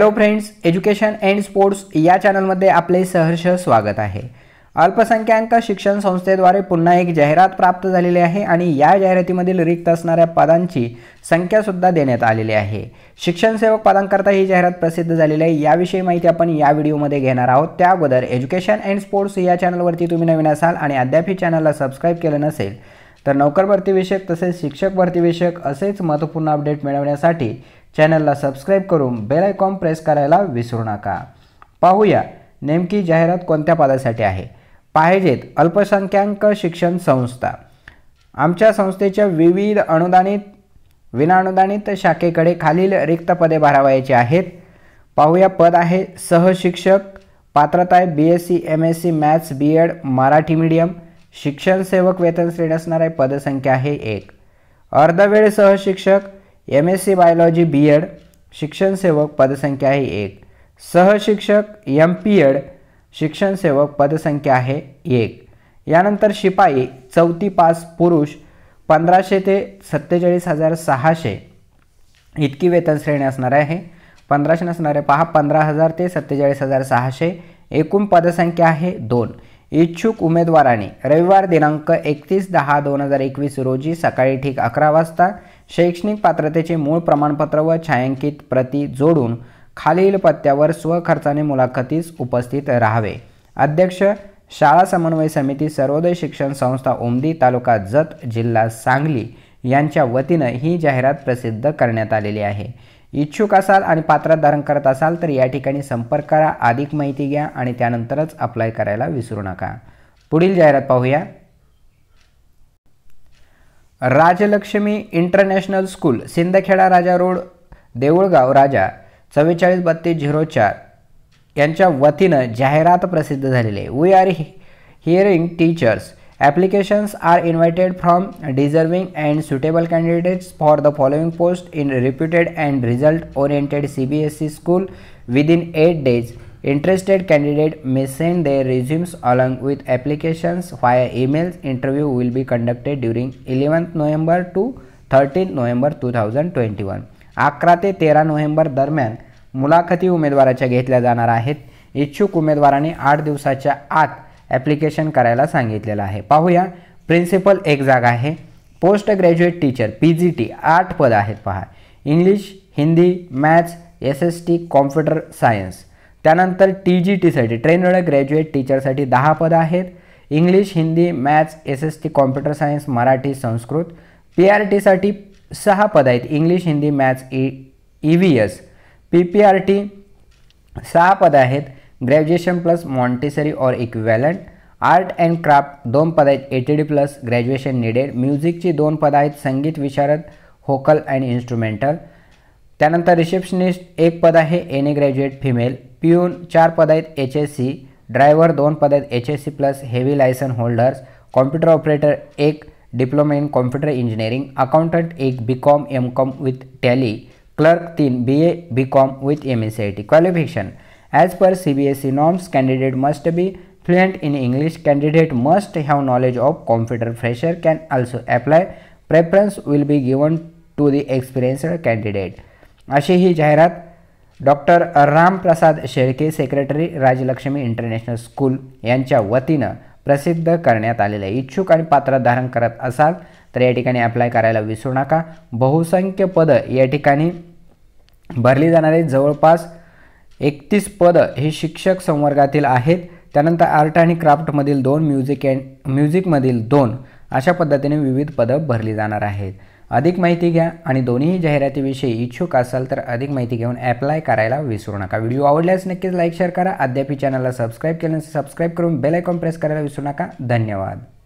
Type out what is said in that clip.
Hello friends education and sports या चॅनलमध्ये आपले सहर्ष स्वागत आहे अल्पसंख्याक शिक्षण संस्थेद्वारे पुन्हा एक जाहिरात प्राप्त झालेली आहे आणि या जाहिरातीमधील रिक्त असणाऱ्या पदांची संख्यासुद्धा देण्यात आलेली आहे शिक्षण सेवक पदांकरता ही जाहिरात प्रसिद्ध झालेली आहे याविषयी माहिती आपण या व्हिडिओमध्ये घेणार आहोत त्या अगोदर एज्युकेशन अँड स्पोर्ट्स या चॅनलवरती तुम्ही नवीन असाल आणि अद्यापही चॅनलला सबस्क्राईब केलं नसेल तर नोकर भरतीविषयक तसेच शिक्षक भरतीविषयक असेच महत्त्वपूर्ण अपडेट मिळवण्यासाठी चॅनलला सबस्क्राईब करून बेल आयकॉन प्रेस करायला विसरू नका पाहूया नेमकी जाहिरात कोणत्या पदासाठी आहे पाहिजेत अल्पसंख्याक शिक्षण संस्था आमच्या संस्थेच्या विविध अनुदानित विनाअनुदानित शाखेकडे खालील रिक्त पदे भरावायची आहेत पाहूया पद आहे सहशिक्षक पात्रता आहे B S C M S C maths B Ed Marathi medium शिक्षण सेवक वेतन श्रेणी असणारे पदसंख्या आहे एक अर्धवेळ सहशिक्षक M S C biology B Ed शिक्षणसेवक पदसंख्या आहे एक सहशिक्षक एम पी एड शिक्षणसेवक पदसंख्या आहे एक यानंतर शिपाई चौथी पास पुरुष पंधराशे ते सत्तेचाळीस हजार सहाशे इतकी वेतन श्रेणी असणार आहे पंधराशे नसणारे पहा पंधरा हजार ते सत्तेचाळीस हजार सहाशे एकूण पदसंख्या आहे दोन इच्छुक उमेदवारांनी रविवार दिनांक एकतीस दहा दोन हजार एकवीस रोजी सकाळी ठीक अकरा वाजता शैक्षणिक पात्रतेचे मूळ प्रमाणपत्र व छायांकित प्रती जोडून खालील पत्त्यावर स्वखर्चाने मुलाखतीस उपस्थित राहावे अध्यक्ष शाळा समन्वय समिती सर्वोदय शिक्षण संस्था ओमदी तालुका जत जिल्हा सांगली यांच्या वतीनं ही जाहिरात प्रसिद्ध करण्यात आलेली आहे इच्छुक असाल आणि पात्रात धारण करत असाल तर या ठिकाणी संपर्क करा अधिक माहिती घ्या आणि त्यानंतरच अप्लाय करायला विसरू नका पुढील जाहिरात पाहूया Rajlakshmi international school Sindkheda Raja road Deulgaon Raja चव्वेचाळीस बत्तीस झिरो चार यांच्या वतीनं जाहिरात प्रसिद्ध झालेली आहे we are hiring teachers applications are invited from deserving and suitable candidates for the following post in reputed and result oriented CBSE school within 8 days interested candidate may send their resumes along with applications via emails interview will be conducted during 11th november to 13th November 2021. akra te 13 november darmyan तेरा umedwaracha ghetlya मुलाखती ahet घेतल्या जाणार आहेत इच्छुक उमेदवाराने आठ दिवसाच्या आत ॲप्लिकेशन करायला सांगितलेलं आहे पाहूया प्रिन्सिपल एक जागा आहे post graduate teacher P G T आठ पद आहेत पहा English Hindi maths S S T computer science त्यानंतर टी जी टीसाठी ट्रेनड ग्रॅज्युएट टीचरसाठी दहा पदं आहेत English Hindi maths S S T computer science Marathi Sanskrit P R टीसाठी सहा पदं आहेत English Hindi maths E E V S P P R T सहा पदं आहेत ग्रॅज्युएशन प्लस मॉन्टेसरी और इक्वेलंट आर्ट अँड क्राफ्ट दोन पद आहेत A T D plus graduation needed म्युझिकची दोन पदं आहेत संगीत विशारद होकल अँड इन्स्ट्रुमेंटल त्यानंतर रिसेप्शनिस्ट एक पद आहे any graduate female peon चार पद आहेत एच एस सी ड्रायव्हर दोन पद आहेत H S C plus heavy licence holders computer operator एक diploma in computer engineering accountant एक B com M com with Tally clerk तीन B A B com with M S C I T qualification As per CBSE norms, candidate must be fluent in English. Candidate must have knowledge of computer. Fresher can also apply. Preference will be given to the experienced candidate. अशी ही जाहिरात doctor Ramprasad Shelke secretary Rajlakshmi international school यांच्या वतीनं प्रसिद्ध करण्यात आलेलं आहे इच्छुक आणि पात्र धारण करत असाल तर या ठिकाणी अप्लाय करायला विसरू नका बहुसंख्य पदं या ठिकाणी भरली जाणारे जवळपास एकतीस पदं ही शिक्षक संवर्गातील आहेत त्यानंतर आर्ट आणि क्राफ्टमधील दोन म्युझिक अँड म्युझिकमधील दोन अशा पद्धतीने विविध पदं भरली जाणार आहेत अधिक माहिती घ्या आणि दोन्ही जाहिरातीविषयी इच्छुक असाल तर अधिक माहिती घेऊन ॲप्लाय करायला विसरू नका व्हिडिओ आवडल्यास नक्कीच लाईक शेअर करा अद्यापी चॅनलला सबस्क्राईब केल्यानंतर सबस्क्राईब करून बेल आयकॉन प्रेस करायला विसरू नका धन्यवाद